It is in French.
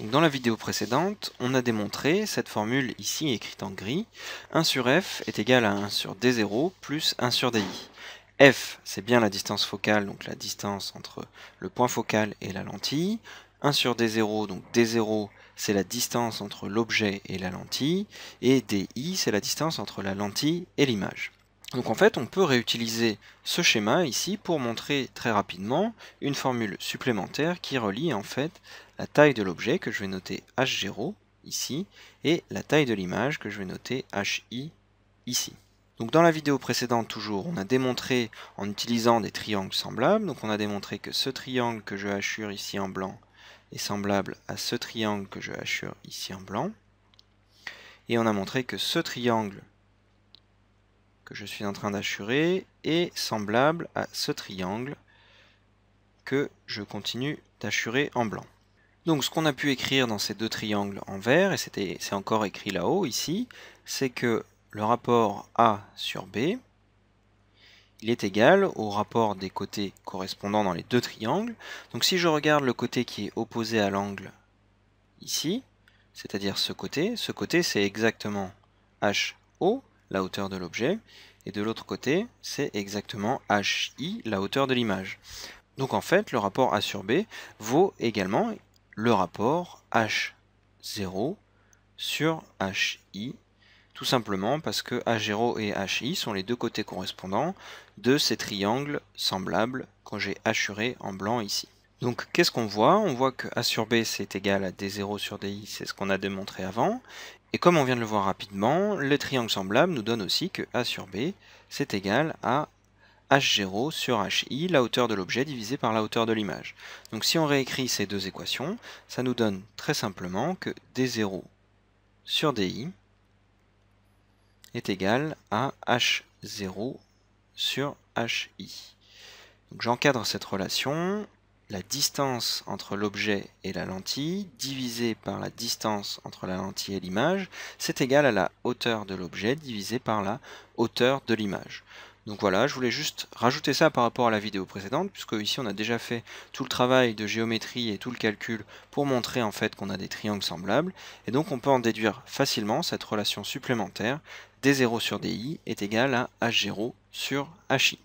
dans la vidéo précédente, on a démontré cette formule ici écrite en gris. 1 sur f est égal à 1 sur d0 plus 1 sur di. f, c'est bien la distance focale, donc la distance entre le point focal et la lentille. 1 sur d0, donc d0, c'est la distance entre l'objet et la lentille. Et di, c'est la distance entre la lentille et l'image. Donc en fait, on peut réutiliser ce schéma ici pour montrer très rapidement une formule supplémentaire qui relie en fait la taille de l'objet que je vais noter H0 ici et la taille de l'image que je vais noter HI ici. Donc dans la vidéo précédente toujours, on a démontré en utilisant des triangles semblables, donc on a démontré que ce triangle que je hachure ici en blanc est semblable à ce triangle que je hachure ici en blanc, et on a montré que ce triangle que je suis en train d'assurer est semblable à ce triangle que je continue d'assurer en blanc. Donc ce qu'on a pu écrire dans ces deux triangles en vert, et c'est encore écrit là-haut ici, c'est que le rapport A sur B, il est égal au rapport des côtés correspondants dans les deux triangles. Donc si je regarde le côté qui est opposé à l'angle ici, c'est-à-dire ce côté, ce côté c'est exactement HO, la hauteur de l'objet, et de l'autre côté, c'est exactement HI, la hauteur de l'image. Donc en fait, le rapport A sur B vaut également le rapport H0 sur HI, tout simplement parce que H0 et HI sont les deux côtés correspondants de ces triangles semblables quand j'ai hachuré en blanc ici. Donc qu'est-ce qu'on voit On voit que A sur B c'est égal à D0 sur DI, c'est ce qu'on a démontré avant, et comme on vient de le voir rapidement, les triangles semblables nous donnent aussi que A sur B, c'est égal à H0 sur HI, la hauteur de l'objet divisé par la hauteur de l'image. Donc si on réécrit ces deux équations, ça nous donne très simplement que D0 sur DI est égal à H0 sur HI. J'encadre cette relation la distance entre l'objet et la lentille divisée par la distance entre la lentille et l'image, c'est égal à la hauteur de l'objet divisée par la hauteur de l'image. Donc voilà, je voulais juste rajouter ça par rapport à la vidéo précédente, puisque ici on a déjà fait tout le travail de géométrie et tout le calcul pour montrer en fait qu'on a des triangles semblables, et donc on peut en déduire facilement cette relation supplémentaire d0 sur di est égal à h0 sur hi.